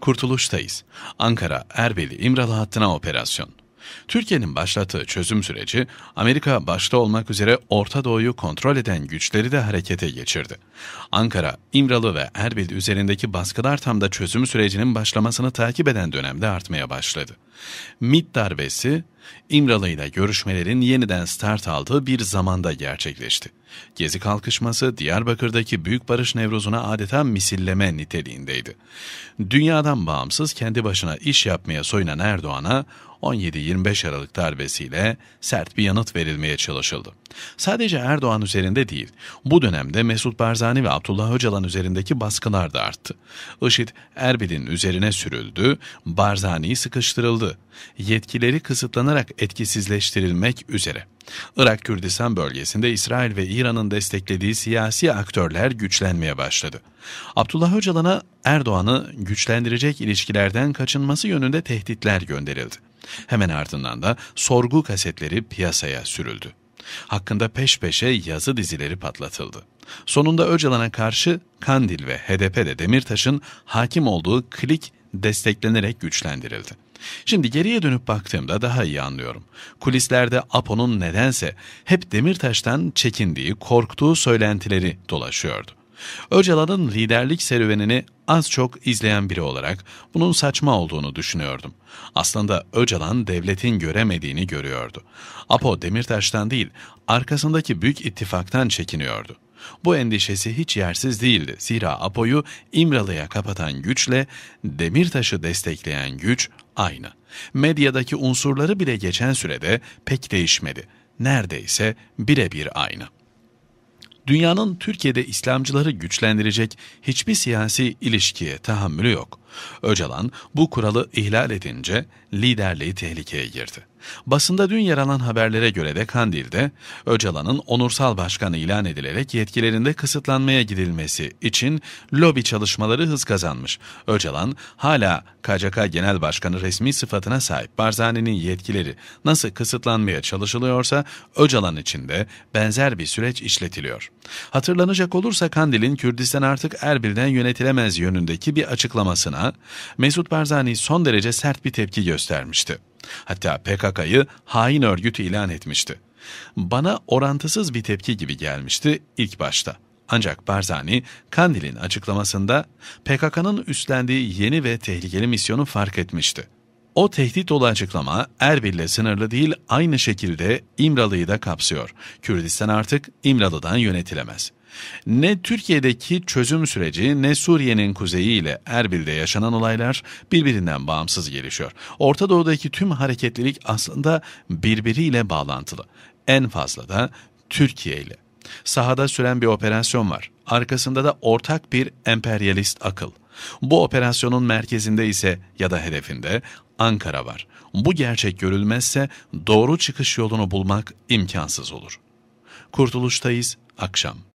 Kurtuluştayız. Ankara, Erbil, İmralı hattına operasyon. Türkiye'nin başlattığı çözüm süreci, Amerika başta olmak üzere Orta Doğu'yu kontrol eden güçleri de harekete geçirdi. Ankara, İmralı ve Erbil üzerindeki baskılar tam da çözüm sürecinin başlamasını takip eden dönemde artmaya başladı. MİT darbesi, İmralı ile görüşmelerin yeniden start aldığı bir zamanda gerçekleşti. Gezi kalkışması Diyarbakır'daki Büyük Barış Nevruzu'na adeta misilleme niteliğindeydi. Dünyadan bağımsız kendi başına iş yapmaya soyunan Erdoğan'a 17-25 Aralık darbesiyle sert bir yanıt verilmeye çalışıldı. Sadece Erdoğan üzerinde değil, bu dönemde Mesut Barzani ve Abdullah Öcalan üzerindeki baskılar da arttı. IŞİD Erbil'in üzerine sürüldü, Barzani sıkıştırıldı. Yetkileri kısıtlanarak etkisizleştirilmek üzere. Irak Kürdistan bölgesinde İsrail ve İran'ın desteklediği siyasi aktörler güçlenmeye başladı. Abdullah Öcalan'a Erdoğan'ı güçlendirecek ilişkilerden kaçınması yönünde tehditler gönderildi. Hemen ardından da sorgu kasetleri piyasaya sürüldü. Hakkında peş peşe yazı dizileri patlatıldı. Sonunda Öcalan'a karşı Kandil ve HDP'de Demirtaş'ın hakim olduğu klik desteklenerek güçlendirildi. Şimdi geriye dönüp baktığımda daha iyi anlıyorum. Kulislerde Apo'nun nedense hep Demirtaş'tan çekindiği, korktuğu söylentileri dolaşıyordu. Öcalan'ın liderlik serüvenini az çok izleyen biri olarak bunun saçma olduğunu düşünüyordum. Aslında Öcalan devletin göremediğini görüyordu. Apo Demirtaş'tan değil, arkasındaki büyük ittifaktan çekiniyordu. Bu endişesi hiç yersiz değildi. Zira Apo'yu İmralı'ya kapatan güçle Demirtaş'ı destekleyen güç aynı. Medyadaki unsurları bile geçen sürede pek değişmedi. Neredeyse birebir aynı dünyanın Türkiye'de İslamcıları güçlendirecek hiçbir siyasi ilişkiye tahammülü yok. Öcalan bu kuralı ihlal edince liderliği tehlikeye girdi. Basında dün yer alan haberlere göre de Kandil'de Öcalan'ın onursal başkanı ilan edilerek yetkilerinde kısıtlanmaya gidilmesi için lobi çalışmaları hız kazanmış. Öcalan hala KCK Genel Başkanı resmi sıfatına sahip Barzani'nin yetkileri nasıl kısıtlanmaya çalışılıyorsa Öcalan için de benzer bir süreç işletiliyor. Hatırlanacak olursa Kandil'in Kürdistan artık Erbil'den yönetilemez yönündeki bir açıklamasına Mesut Barzani son derece sert bir tepki göstermişti. Hatta PKK'yı hain örgüt ilan etmişti. Bana orantısız bir tepki gibi gelmişti ilk başta. Ancak Barzani, Kandil'in açıklamasında PKK'nın üstlendiği yeni ve tehlikeli misyonu fark etmişti o tehdit dolu açıklama Erbil'le sınırlı değil aynı şekilde İmralı'yı da kapsıyor. Kürdistan artık İmralı'dan yönetilemez. Ne Türkiye'deki çözüm süreci ne Suriye'nin kuzeyi ile Erbil'de yaşanan olaylar birbirinden bağımsız gelişiyor. Orta Doğu'daki tüm hareketlilik aslında birbiriyle bağlantılı. En fazla da Türkiye ile. Sahada süren bir operasyon var. Arkasında da ortak bir emperyalist akıl. Bu operasyonun merkezinde ise ya da hedefinde Ankara var. Bu gerçek görülmezse doğru çıkış yolunu bulmak imkansız olur. Kurtuluştayız, akşam.